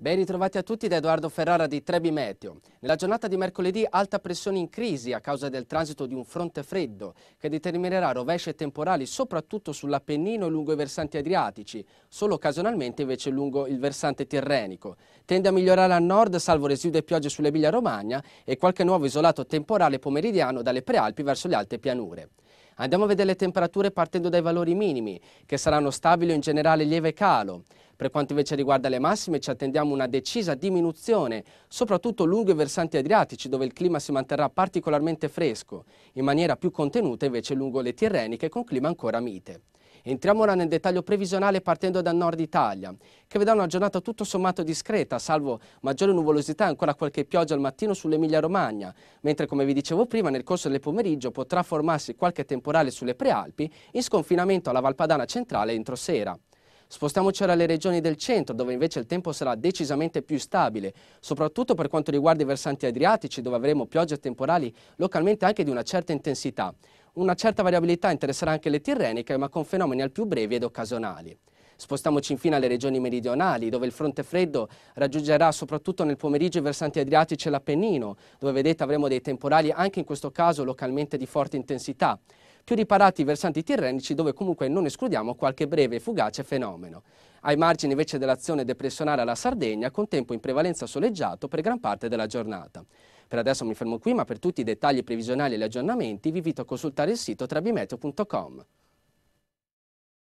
Ben ritrovati a tutti da Edoardo Ferrara di Trebi Meteo. Nella giornata di mercoledì alta pressione in crisi a causa del transito di un fronte freddo che determinerà rovesce temporali soprattutto sull'Appennino e lungo i versanti adriatici, solo occasionalmente invece lungo il versante tirrenico. Tende a migliorare a nord salvo residui e piogge sull'Emilia Romagna e qualche nuovo isolato temporale pomeridiano dalle prealpi verso le alte pianure. Andiamo a vedere le temperature partendo dai valori minimi, che saranno stabili o in generale lieve calo. Per quanto invece riguarda le massime ci attendiamo una decisa diminuzione, soprattutto lungo i versanti adriatici dove il clima si manterrà particolarmente fresco, in maniera più contenuta invece lungo le Tirreniche con clima ancora mite. Entriamo ora nel dettaglio previsionale partendo dal nord Italia, che vedrà una giornata tutto sommato discreta, salvo maggiore nuvolosità e ancora qualche pioggia al mattino sull'Emilia Romagna, mentre come vi dicevo prima nel corso del pomeriggio potrà formarsi qualche temporale sulle Prealpi in sconfinamento alla Valpadana centrale entro sera. Spostiamoci ora alle regioni del centro, dove invece il tempo sarà decisamente più stabile, soprattutto per quanto riguarda i versanti adriatici, dove avremo piogge temporali localmente anche di una certa intensità. Una certa variabilità interesserà anche le tirreniche, ma con fenomeni al più brevi ed occasionali. Spostiamoci infine alle regioni meridionali, dove il fronte freddo raggiungerà soprattutto nel pomeriggio i versanti adriatici e l'Appennino, dove vedete avremo dei temporali anche in questo caso localmente di forte intensità più riparati i versanti tirrenici dove comunque non escludiamo qualche breve e fugace fenomeno. Ai margini invece dell'azione depressionale alla Sardegna con tempo in prevalenza soleggiato per gran parte della giornata. Per adesso mi fermo qui, ma per tutti i dettagli previsionali e gli aggiornamenti vi invito a consultare il sito trabimeteo.com.